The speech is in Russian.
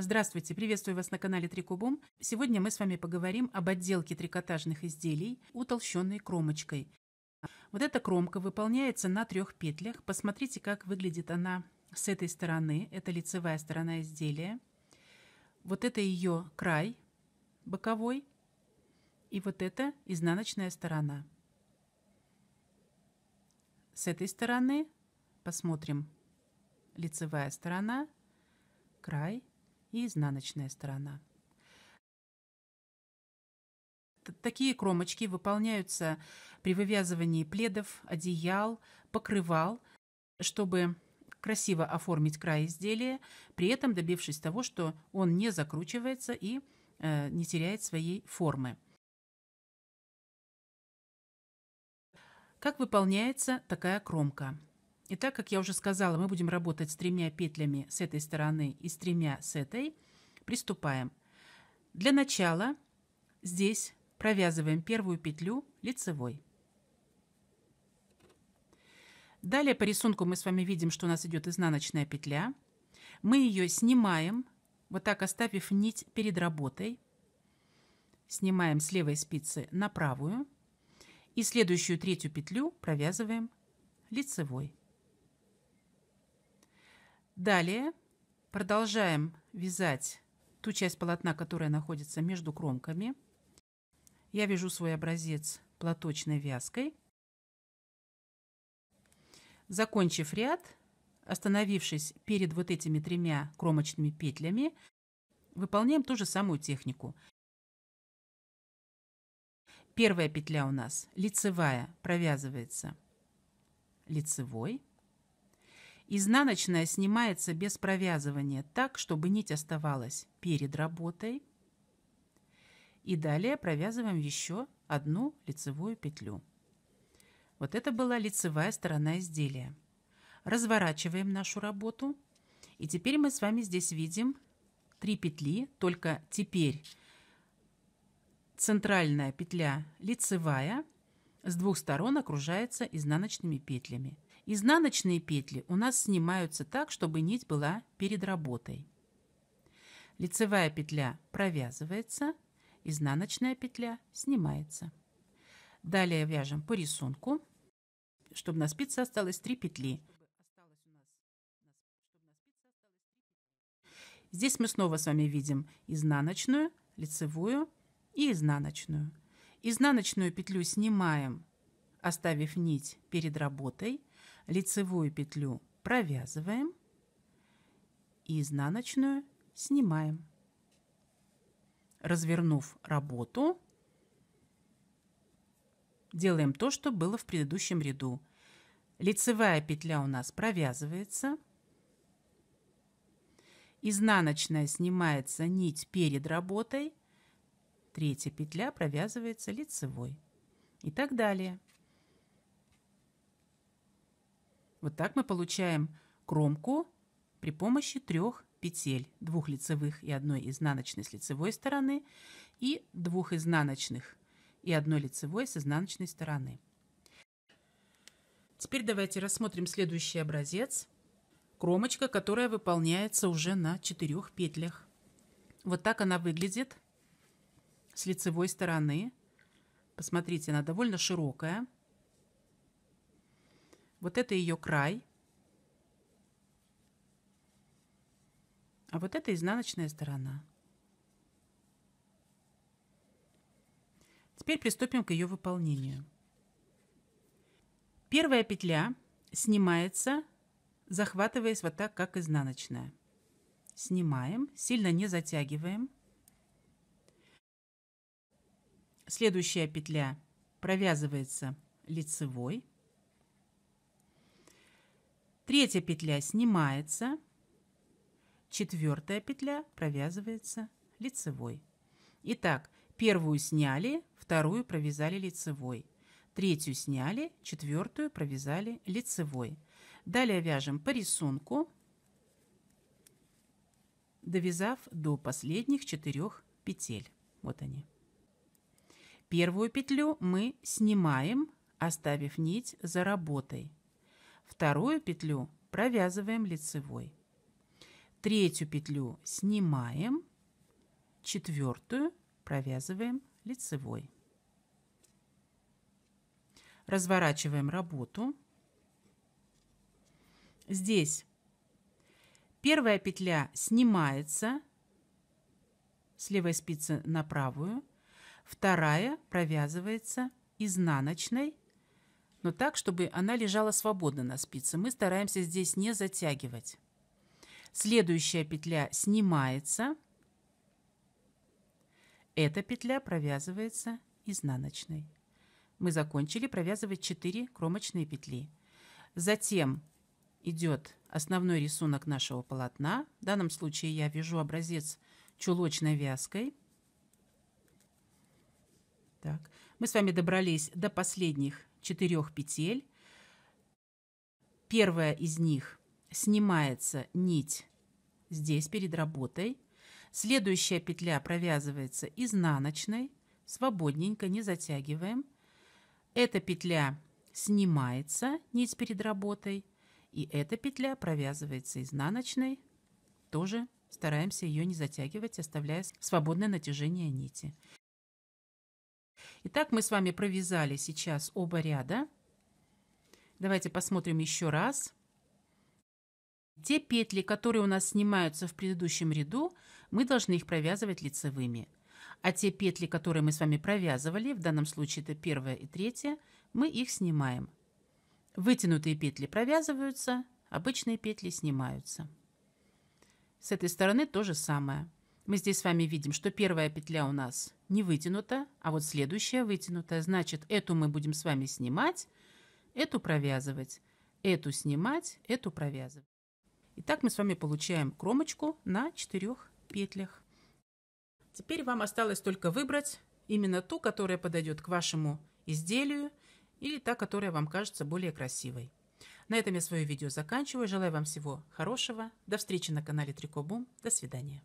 Здравствуйте, приветствую вас на канале Трикубум. Сегодня мы с вами поговорим об отделке трикотажных изделий утолщенной кромочкой. Вот эта кромка выполняется на трех петлях. Посмотрите, как выглядит она с этой стороны. Это лицевая сторона изделия. Вот это ее край боковой. И вот это изнаночная сторона. С этой стороны посмотрим лицевая сторона, край – и изнаночная сторона. Такие кромочки выполняются при вывязывании пледов, одеял, покрывал, чтобы красиво оформить край изделия, при этом добившись того, что он не закручивается и э, не теряет своей формы. Как выполняется такая кромка? И так, как я уже сказала, мы будем работать с тремя петлями с этой стороны и с тремя с этой. Приступаем. Для начала здесь провязываем первую петлю лицевой. Далее по рисунку мы с вами видим, что у нас идет изнаночная петля. Мы ее снимаем, вот так оставив нить перед работой. Снимаем с левой спицы на правую. И следующую третью петлю провязываем лицевой. Далее продолжаем вязать ту часть полотна, которая находится между кромками. Я вяжу свой образец платочной вязкой. Закончив ряд, остановившись перед вот этими тремя кромочными петлями, выполняем ту же самую технику. Первая петля у нас лицевая, провязывается лицевой. Изнаночная снимается без провязывания, так, чтобы нить оставалась перед работой. И далее провязываем еще одну лицевую петлю. Вот это была лицевая сторона изделия. Разворачиваем нашу работу. И теперь мы с вами здесь видим 3 петли, только теперь центральная петля лицевая с двух сторон окружается изнаночными петлями. Изнаночные петли у нас снимаются так, чтобы нить была перед работой. Лицевая петля провязывается, изнаночная петля снимается. Далее вяжем по рисунку, чтобы на спице осталось 3 петли. Здесь мы снова с вами видим изнаночную, лицевую и изнаночную. Изнаночную петлю снимаем, оставив нить перед работой лицевую петлю провязываем и изнаночную снимаем. Развернув работу, делаем то, что было в предыдущем ряду. Лицевая петля у нас провязывается, изнаночная снимается нить перед работой, третья петля провязывается лицевой и так далее. Вот так мы получаем кромку при помощи трех петель, двух лицевых и одной изнаночной с лицевой стороны и двух изнаночных и одной лицевой с изнаночной стороны. Теперь давайте рассмотрим следующий образец. Кромочка, которая выполняется уже на четырех петлях. Вот так она выглядит с лицевой стороны. Посмотрите, она довольно широкая. Вот это ее край. А вот это изнаночная сторона. Теперь приступим к ее выполнению. Первая петля снимается, захватываясь вот так, как изнаночная. Снимаем, сильно не затягиваем. Следующая петля провязывается лицевой. Третья петля снимается. Четвертая петля провязывается лицевой. Итак, первую сняли, вторую провязали лицевой. Третью сняли, четвертую провязали лицевой. Далее вяжем по рисунку, довязав до последних четырех петель. Вот они. Первую петлю мы снимаем, оставив нить за работой. Вторую петлю провязываем лицевой. Третью петлю снимаем. Четвертую провязываем лицевой. Разворачиваем работу. Здесь первая петля снимается с левой спицы на правую, вторая провязывается изнаночной но так, чтобы она лежала свободно на спице. Мы стараемся здесь не затягивать. Следующая петля снимается. Эта петля провязывается изнаночной. Мы закончили провязывать 4 кромочные петли. Затем идет основной рисунок нашего полотна. В данном случае я вяжу образец чулочной вязкой. Так, мы с вами добрались до последних четырех петель. Первая из них снимается нить здесь перед работой. Следующая петля провязывается изнаночной, свободненько, не затягиваем. Эта петля снимается, нить перед работой, и эта петля провязывается изнаночной, тоже стараемся ее не затягивать, оставляя свободное натяжение нити. Итак, мы с вами провязали сейчас оба ряда. Давайте посмотрим еще раз. Те петли, которые у нас снимаются в предыдущем ряду, мы должны их провязывать лицевыми. А те петли, которые мы с вами провязывали, в данном случае это первая и третья, мы их снимаем. Вытянутые петли провязываются, обычные петли снимаются. С этой стороны то же самое мы здесь с вами видим, что первая петля у нас не вытянута, а вот следующая вытянута. Значит, эту мы будем с вами снимать, эту провязывать, эту снимать, эту провязывать. Итак, мы с вами получаем кромочку на четырех петлях. Теперь вам осталось только выбрать именно ту, которая подойдет к вашему изделию, или та, которая вам кажется более красивой. На этом я свое видео заканчиваю. Желаю вам всего хорошего. До встречи на канале Трикобум. До свидания.